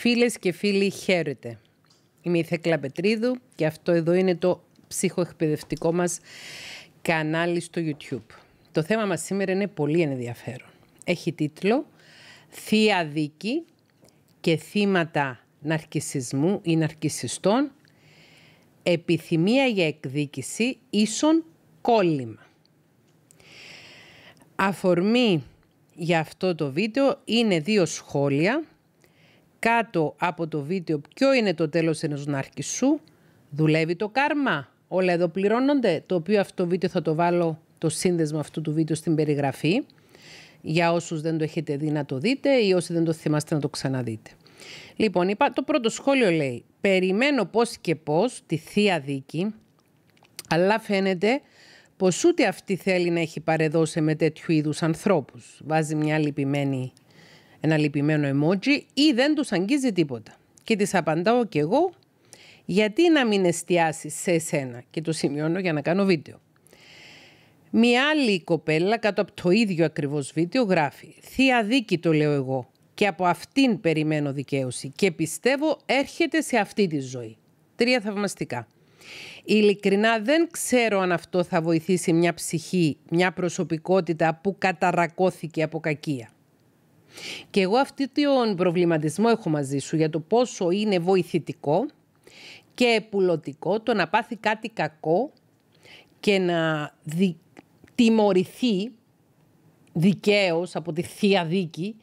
Φίλες και φίλοι, χαίρετε. Είμαι η Θέκλα Πετρίδου και αυτό εδώ είναι το ψυχοεκπαιδευτικό μας κανάλι στο YouTube. Το θέμα μας σήμερα είναι πολύ ενδιαφέρον. Έχει τίτλο «Θεία δίκη και θύματα ναρκισισμού ή ναρκισιστών, επιθυμία για εκδίκηση ίσον κόλλημα». Αφορμή για αυτό το βίντεο είναι δύο σχόλια κάτω από το βίντεο ποιο είναι το τέλος ενός ναρκισσού, δουλεύει το κάρμα. Όλα εδώ πληρώνονται, το οποίο αυτό το βίντεο θα το βάλω το σύνδεσμο αυτού του βίντεο στην περιγραφή. Για όσους δεν το έχετε δει να το δείτε ή όσοι δεν το θυμάστε να το ξαναδείτε. Λοιπόν, είπα το πρώτο σχόλιο λέει «Περιμένω πώς και πώς τη Θεία Δίκη, αλλά φαίνεται πως ούτε αυτή θέλει να έχει παρεδώσει με τέτοιου είδους ανθρώπους». Βάζει μια λυπημένη ένα λυπημένο emoji ή δεν τους αγγίζει τίποτα. Και της απαντάω κι εγώ γιατί να μην εστιάσεις σε εσένα και το σημειώνω για να κάνω βίντεο. Μια άλλη κοπέλα κάτω από το ίδιο ακριβώς βίντεο γράφει «Θεία δίκη το λέω εγώ και από αυτήν περιμένω δικαίωση και πιστεύω έρχεται σε αυτή τη ζωή». Τρία θαυμαστικά. Ειλικρινά δεν ξέρω αν αυτό θα βοηθήσει μια ψυχή, μια προσωπικότητα που καταρακώθηκε από κακία. Και εγώ αυτή τον προβληματισμό έχω μαζί σου για το πόσο είναι βοηθητικό και επουλωτικό το να πάθει κάτι κακό και να δι... τιμωρηθεί δικαίως από τη θεία δίκη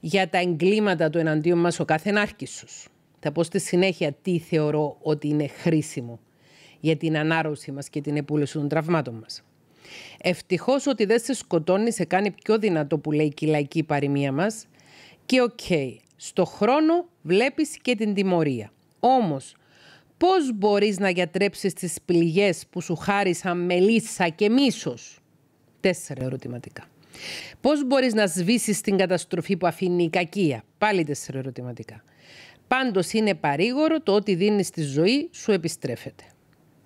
για τα εγκλήματα του εναντίον μας ο κάθε ενάρχησος. Θα πω στη συνέχεια τι θεωρώ ότι είναι χρήσιμο για την ανάρρωση μας και την επούλωση των τραυμάτων μας. Ευτυχώς ότι δεν σε σκοτώνει, σε κάνει πιο δυνατό που λέει και η λαϊκή παροιμία μας. Και οκ, στο χρόνο βλέπεις και την τιμωρία. Όμως, πώς μπορείς να γιατρέψεις τις πληγές που σου χάρισαν λύσα και μίσος. Τέσσερα ερωτηματικά. Πώς μπορείς να σβήσεις την καταστροφή που αφήνει η κακία. Πάλι τέσσερα ερωτηματικά. Πάντως είναι παρήγορο το ότι δίνεις στη ζωή σου επιστρέφεται.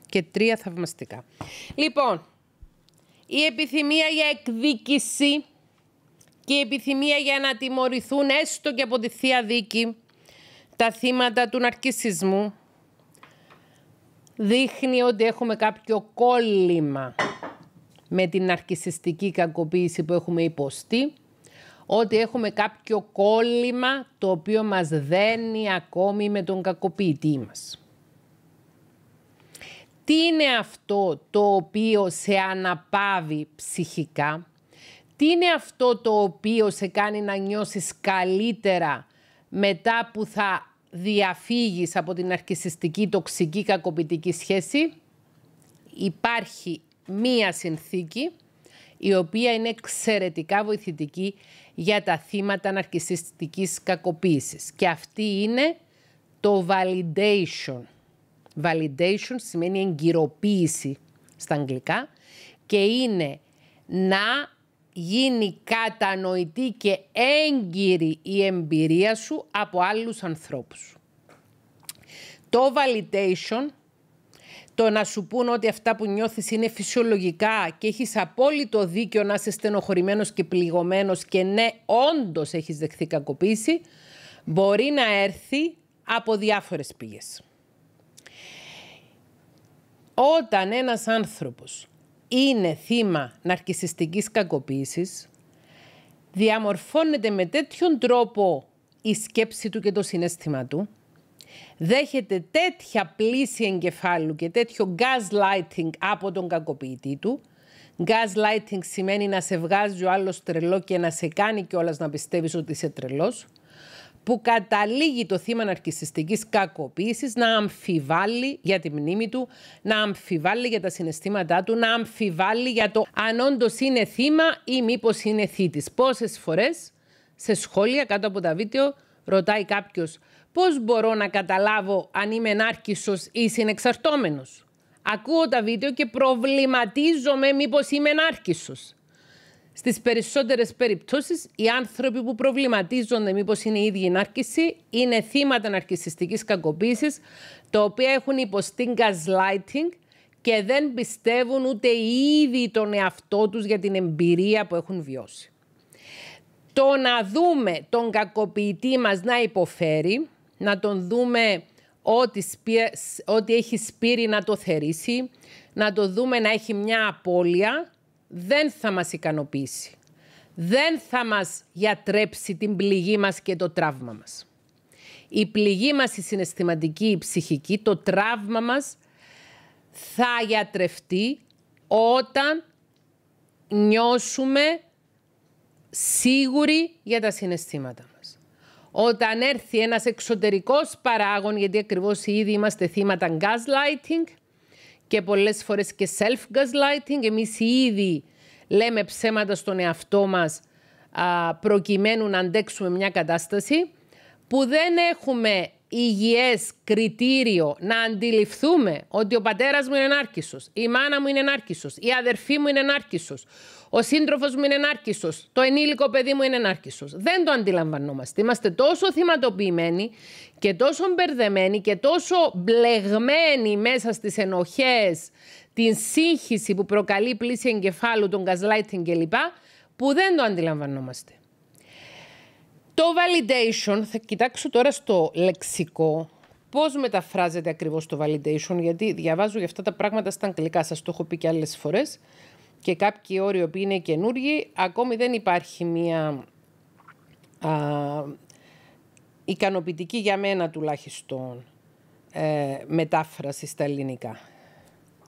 Και τρία θαυμαστικά. Λοιπόν, η επιθυμία για εκδίκηση και η επιθυμία για να τιμωρηθούν έστω και από τη Θεία Δίκη τα θύματα του ναρκισισμού δείχνει ότι έχουμε κάποιο κόλλημα με την ναρκισιστική κακοποίηση που έχουμε υποστεί ότι έχουμε κάποιο κόλλημα το οποίο μας δένει ακόμη με τον κακοποιητή μας. Τι είναι αυτό το οποίο σε αναπαύει ψυχικά, τι είναι αυτό το οποίο σε κάνει να νιώσεις καλύτερα μετά που θα διαφύγεις από την αρκισιστική, τοξική, κακοποιητική σχέση. Υπάρχει μία συνθήκη η οποία είναι εξαιρετικά βοηθητική για τα θύματα ναρκισιστικής κακοποίησης. Και αυτή είναι το validation. Validation σημαίνει εγκυροποίηση στα αγγλικά και είναι να γίνει κατανοητή και έγκυρη η εμπειρία σου από άλλους ανθρώπους. Το validation, το να σου πούν ότι αυτά που νιώθεις είναι φυσιολογικά και έχεις απόλυτο δίκιο να είσαι στενοχωρημένος και πληγωμένος και ναι, όντως έχεις δεχθεί κακοποίηση, μπορεί να έρθει από διάφορες πηγές. Όταν ένας άνθρωπος είναι θύμα ναρκισιστικής κακοποίησης, διαμορφώνεται με τέτοιον τρόπο η σκέψη του και το συνέστημα του, δέχεται τέτοια πλήση εγκεφάλου και τέτοιο gaslighting από τον κακοποιητή του. Gaslighting σημαίνει να σε βγάζει ο άλλος τρελό και να σε κάνει κιόλας να πιστεύεις ότι είσαι τρελός που καταλήγει το θύμα ναρκιστική κακοποίησης να αμφιβάλλει για τη μνήμη του, να αμφιβάλλει για τα συναισθήματά του, να αμφιβάλλει για το αν όντως είναι θύμα ή μήπως είναι θήτης. Πόσες φορές σε σχόλια κάτω από τα βίντεο ρωτάει κάποιος πώς μπορώ να καταλάβω αν είμαι ναρκισσος ή συνεξαρτόμενος» Ακούω τα βίντεο και προβληματίζομαι μήπως είμαι ενάρκησο. Στις περισσότερες περιπτώσεις, οι άνθρωποι που προβληματίζονται μήπως είναι οι ίδια είναι θύματα ναρκιστική κακοποίησης, τα οποία έχουν υποστεί gaslighting και δεν πιστεύουν ούτε οι ίδιοι τον εαυτό τους για την εμπειρία που έχουν βιώσει. Το να δούμε τον κακοποιητή μας να υποφέρει, να τον δούμε ό,τι, ό,τι έχει σπείρει να το θερήσει, να το δούμε να έχει μια απώλεια, δεν θα μας ικανοποιήσει. Δεν θα μας γιατρέψει την πληγή μας και το τραύμα μας. Η πληγή μας, η συναισθηματική, η ψυχική, το τραύμα μας θα γιατρευτεί όταν νιώσουμε σίγουροι για τα συναισθήματα μας. Όταν έρθει ένας εξωτερικός παράγων, γιατί ακριβώς ήδη είμαστε θύματα gaslighting, και πολλές φορές και self-gaslighting. Εμείς ήδη λέμε ψέματα στον εαυτό μας προκειμένου να αντέξουμε μια κατάσταση που δεν έχουμε υγιές κριτήριο να αντιληφθούμε ότι ο πατέρας μου είναι ενάρκησος, η μάνα μου είναι ενάρκησος, η αδερφή μου είναι ενάρκησος, ο σύντροφος μου είναι ενάρκησος. Το ενήλικο παιδί μου είναι ενάρκησος. Δεν το αντιλαμβανόμαστε. Είμαστε τόσο θυματοποιημένοι και τόσο μπερδεμένοι και τόσο μπλεγμένοι μέσα στις ενοχές, την σύγχυση που προκαλεί πλήση εγκεφάλου, τον gaslighting κλπ. που δεν το αντιλαμβανόμαστε. Το validation, θα κοιτάξω τώρα στο λεξικό πώς μεταφράζεται ακριβώς το validation, γιατί διαβάζω για αυτά τα πράγματα στα αγγλικά, σας το έχω πει και άλλες φορές, και κάποιοι όροι που είναι καινούργοι, ακόμη δεν υπάρχει μία α, ικανοποιητική για μένα τουλάχιστον ε, μετάφραση στα ελληνικά.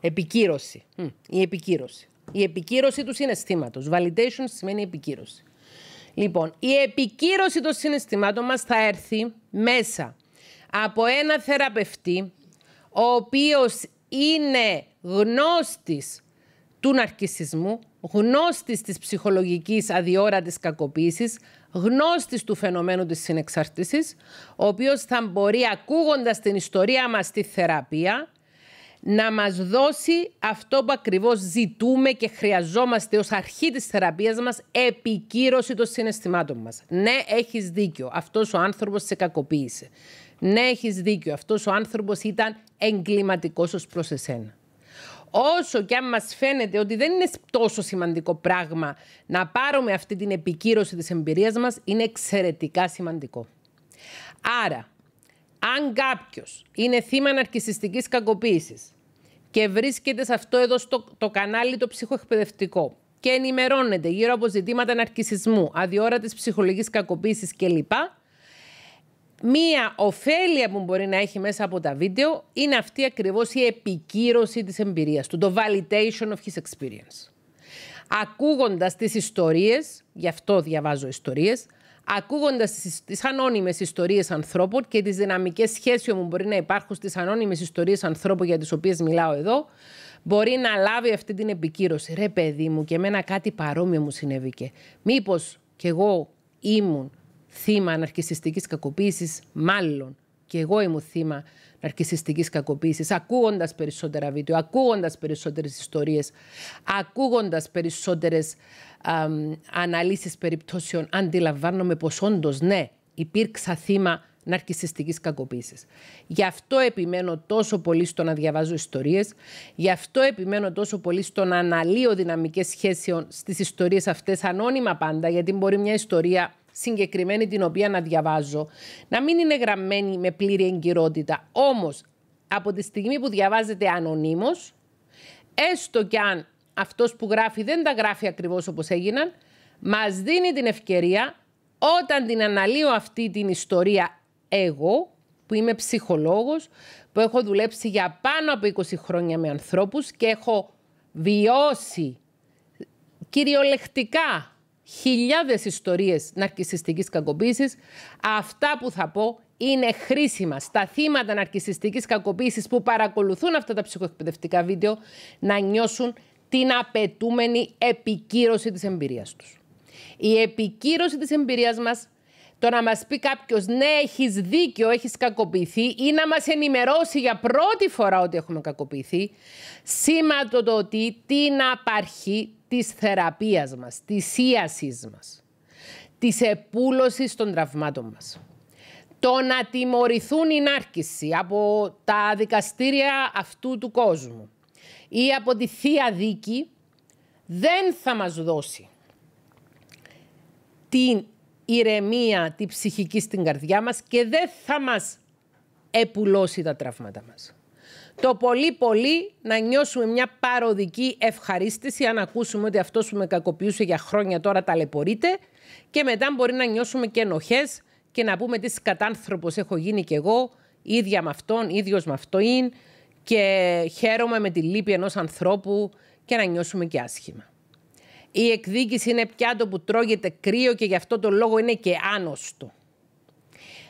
Επικύρωση. Η επικύρωση. Η επικύρωση τους συναισθήματος. Validation σημαίνει επικύρωση. Λοιπόν, η επικύρωση των συναισθημάτων μας θα έρθει μέσα από ένα θεραπευτή, ο οποίος είναι γνώστης του ναρκισισμού, γνώστης της ψυχολογικής αδιόρατης κακοποίησης, γνώστης του φαινομένου της συνεξάρτησης, ο οποίος θα μπορεί ακούγοντας την ιστορία μας στη θεραπεία να μας δώσει αυτό που ακριβώς ζητούμε και χρειαζόμαστε ως αρχή της θεραπείας μας, επικύρωση των συναισθημάτων μας. Ναι, έχεις δίκιο, αυτός ο άνθρωπος σε κακοποίησε. Ναι, έχεις δίκιο, αυτός ο άνθρωπος ήταν εγκληματικός ως προς εσένα. Όσο και αν μας φαίνεται ότι δεν είναι τόσο σημαντικό πράγμα να πάρουμε αυτή την επικύρωση της εμπειρίας μας, είναι εξαιρετικά σημαντικό. Άρα, αν κάποιος είναι θύμα ναρκιστική κακοποίησης, και βρίσκεται σε αυτό εδώ στο το κανάλι το ψυχοεκπαιδευτικό και ενημερώνεται γύρω από ζητήματα ναρκισισμού, αδιόρατης ψυχολογικής κακοποίησης κλπ. Μία ωφέλεια που μπορεί να έχει μέσα από τα βίντεο είναι αυτή ακριβώς η επικύρωση της εμπειρίας του, το validation of his experience. Ακούγοντας τις ιστορίες, γι' αυτό διαβάζω ιστορίες, ακούγοντας τις ανώνυμες ιστορίες ανθρώπων και τις δυναμικές σχέσεις που μπορεί να υπάρχουν στις ανώνυμες ιστορίες ανθρώπων για τις οποίες μιλάω εδώ, μπορεί να λάβει αυτή την επικύρωση. Ρε, παιδί μου, και εμένα κάτι παρόμοιο μου συνέβηκε. Μήπως κι εγώ ήμουν θύμα αναρχιστική κακοποίησης, μάλλον και εγώ ήμουν θύμα ναρκιστική κακοποίησης, ακούγοντας περισσότερα βίντεο, ακούγοντας περισσότερες ιστορίες, ακούγοντας περισσότερες αναλύσεις περιπτώσεων, αντιλαμβάνομαι πως όντως ναι, υπήρξα θύμα ναρκιστική κακοποίησης. Γι' αυτό επιμένω τόσο πολύ στο να διαβάζω ιστορίες, γι' αυτό επιμένω τόσο πολύ στο να αναλύω δυναμικές σχέσεων στις ιστορίες αυτές, ανώνυμα πάντα, γιατί μπορεί μια ιστορία συγκεκριμένη την οποία να διαβάζω, να μην είναι γραμμένη με πλήρη εγκυρότητα. Όμως, από τη στιγμή που διαβάζεται ανωνύμως, έστω κι αν αυτός που γράφει δεν τα γράφει ακριβώς όπως έγιναν, μας δίνει την ευκαιρία όταν την αναλύω αυτή την ιστορία εγώ, που είμαι ψυχολόγος, που έχω δουλέψει για πάνω από 20 χρόνια με ανθρώπους και έχω βιώσει κυριολεκτικά χιλιάδες ιστορίες ναρκισιστικής κακοποίησης. Αυτά που θα πω είναι χρήσιμα στα θύματα ναρκισιστικής κακοποίησης που παρακολουθούν αυτά τα ψυχοεκπαιδευτικά βίντεο να νιώσουν την απαιτούμενη επικύρωση της εμπειρίας τους. Η επικύρωση της εμπειρίας μας το να μας πει κάποιος ναι έχεις δίκιο, έχεις κακοποιηθεί ή να μας ενημερώσει για πρώτη φορά ότι έχουμε κακοποιηθεί σήματο το ότι την απαρχή της θεραπείας μας, της ίασης μας, της επούλωσης των τραυμάτων μας. Το να τιμωρηθούν η νάρκησοι από τα δικαστήρια αυτού του κόσμου ή από τη Θεία Δίκη δεν θα μας δώσει την ηρεμία, την ψυχική στην καρδιά μας και δεν θα μας επουλώσει τα τραύματα μας το πολύ πολύ να νιώσουμε μια παροδική ευχαρίστηση αν ακούσουμε ότι αυτός που με κακοποιούσε για χρόνια τώρα ταλαιπωρείται και μετά μπορεί να νιώσουμε και ενοχές και να πούμε τι κατάνθρωπος έχω γίνει κι εγώ, ίδια με αυτόν, ίδιος με αυτόν και χαίρομαι με τη λύπη ενός ανθρώπου και να νιώσουμε και άσχημα. Η εκδίκηση είναι πιάτο που τρώγεται κρύο και γι' αυτό το λόγο είναι και άνοστο.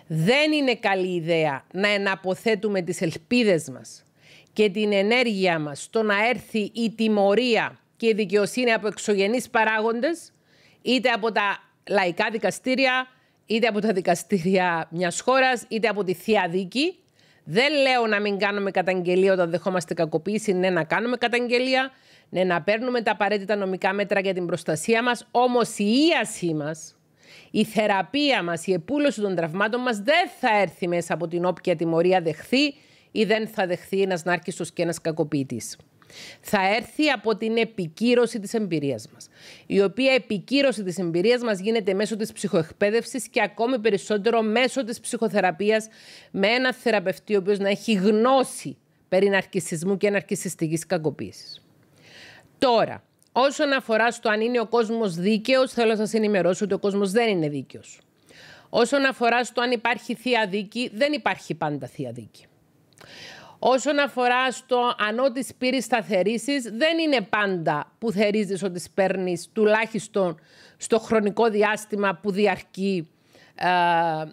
Δεν είναι καλή ιδέα να εναποθέτουμε τις ελπίδες μας και την ενέργεια μας στο να έρθει η τιμωρία και η δικαιοσύνη από εξωγενείς παράγοντες, είτε από τα λαϊκά δικαστήρια, είτε από τα δικαστήρια μιας χώρας, είτε από τη θεία δίκη. Δεν λέω να μην κάνουμε καταγγελία όταν δεχόμαστε κακοποίηση, ναι να κάνουμε καταγγελία, ναι να παίρνουμε τα απαραίτητα νομικά μέτρα για την προστασία μας, όμως η ίαση μας, η θεραπεία μας, η επούλωση των τραυμάτων μας δεν θα έρθει μέσα από την όποια τιμωρία δεχθεί, ή δεν θα δεχθεί ένας νάρκιστος και ένας κακοποιητής. Θα έρθει από την επικύρωση της εμπειρίας μας. Η οποία επικύρωση της εμπειρίας μας γίνεται μέσω της ψυχοεκπαίδευσης και ακόμη περισσότερο μέσω της ψυχοθεραπείας... με ένα θεραπευτή ο οποίος να έχει γνώση περί ναρκισισμού και ναρκισιστικής κακοποίησης. Τώρα, όσον αφορά στο αν είναι ο κόσμος δίκαιος... θέλω να σας ενημερώσω ότι ο κόσμος δεν είναι δίκαιος. Όσον αφορά στο αν υπάρχει θεία δίκη, δεν υπάρχει πάντα θεία δίκη. Όσον αφορά στο ανώ ό,τι πύρη θα δεν είναι πάντα που θερίζεις ότι παίρνει τουλάχιστον στο χρονικό διάστημα που διαρκεί ε, ε,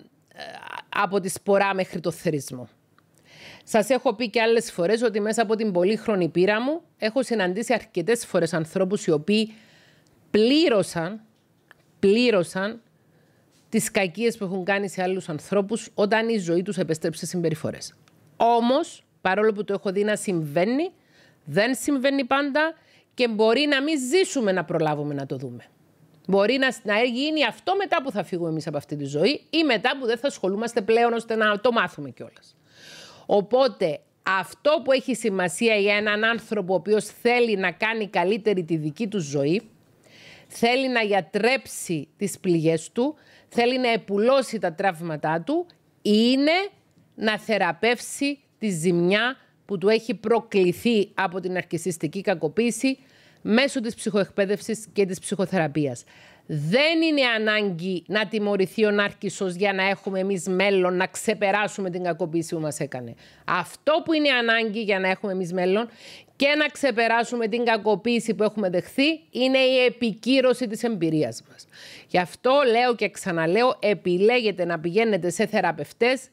από τη σπορά μέχρι το θερισμό. Σας έχω πει και άλλες φορές ότι μέσα από την πολύχρονη πείρα μου έχω συναντήσει αρκετές φορές ανθρώπους οι οποίοι πλήρωσαν, πλήρωσαν τις κακίες που έχουν κάνει σε άλλους ανθρώπους όταν η ζωή τους επέστρεψε συμπεριφορές. Όμως, παρόλο που το έχω δει να συμβαίνει, δεν συμβαίνει πάντα και μπορεί να μην ζήσουμε να προλάβουμε να το δούμε. Μπορεί να, να γίνει αυτό μετά που θα φύγουμε εμείς από αυτή τη ζωή ή μετά που δεν θα ασχολούμαστε πλέον ώστε να το μάθουμε κιόλας. Οπότε, αυτό που έχει σημασία για έναν άνθρωπο ο οποίος θέλει να κάνει καλύτερη τη δική του ζωή, θέλει να γιατρέψει τις πληγές του, θέλει να επουλώσει τα τραύματά του, είναι να θεραπεύσει τη ζημιά που του έχει προκληθεί από την αρκισιστική κακοποίηση μέσω της ψυχοεκπαίδευσης και της ψυχοθεραπείας. Δεν είναι ανάγκη να τιμωρηθεί ο ναρκισός... για να έχουμε εμείς μέλλον, να ξεπεράσουμε την κακοποίηση που μας έκανε. Αυτό που είναι ανάγκη για να έχουμε εμείς μέλλον και να ξεπεράσουμε την κακοποίηση που έχουμε δεχθεί είναι η επικύρωση της εμπειρίας μας. Γι' αυτό λέω και ξαναλέω, επιλέγετε να πηγαίνετε σε θεραπευτές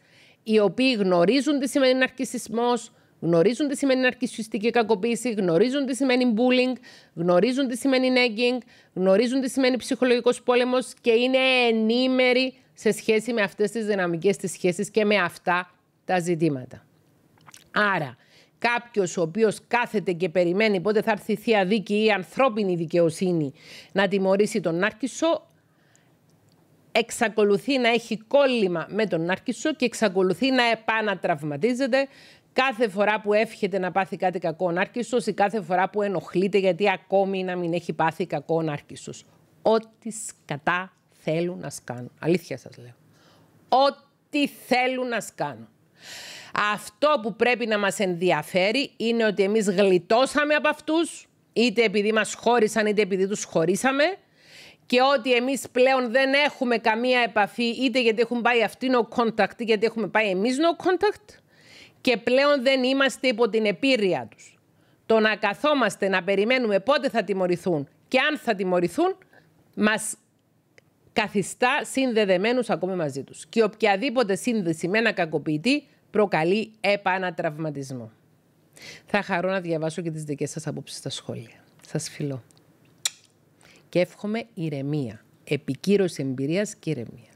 οι οποίοι γνωρίζουν τι σημαίνει ναρκισισμός, γνωρίζουν τι σημαίνει ναρκισιστική κακοποίηση, γνωρίζουν τι σημαίνει bullying, γνωρίζουν τι σημαίνει nagging, γνωρίζουν τι σημαίνει ψυχολογικός πόλεμος και είναι ενήμεροι σε σχέση με αυτές τις δυναμικές της σχέση και με αυτά τα ζητήματα. Άρα, κάποιος ο οποίος κάθεται και περιμένει πότε θα έρθει η δίκη ή η ανθρώπινη δικαιοσύνη να τιμωρήσει τον νάρκισο, εξακολουθεί να έχει κόλλημα με τον Νάρκισο και εξακολουθεί να επανατραυματίζεται κάθε φορά που εύχεται να πάθει κάτι κακό ο Νάρκισος ή κάθε φορά που ενοχλείται γιατί ακόμη να μην έχει πάθει κακό ο Νάρκισος. Ό,τι σκατά θέλουν να σκάνουν. Αλήθεια σας λέω. Ό,τι θέλουν να σκάνουν. Αυτό που πρέπει να μας ενδιαφέρει είναι ότι εμείς γλιτώσαμε από αυτούς, είτε επειδή μας χώρισαν είτε επειδή τους χωρίσαμε, και ότι εμείς πλέον δεν έχουμε καμία επαφή είτε γιατί έχουν πάει αυτοί no contact είτε γιατί έχουμε πάει εμείς no contact και πλέον δεν είμαστε υπό την επίρρεια τους. Το να καθόμαστε να περιμένουμε πότε θα τιμωρηθούν και αν θα τιμωρηθούν μας καθιστά συνδεδεμένους ακόμη μαζί τους. Και οποιαδήποτε σύνδεση με ένα κακοποιητή προκαλεί επανατραυματισμό. Θα χαρώ να διαβάσω και τις δικές σας απόψεις στα σχόλια. Σας φιλώ και εύχομαι ηρεμία. Επικύρωση εμπειρίας και ηρεμία.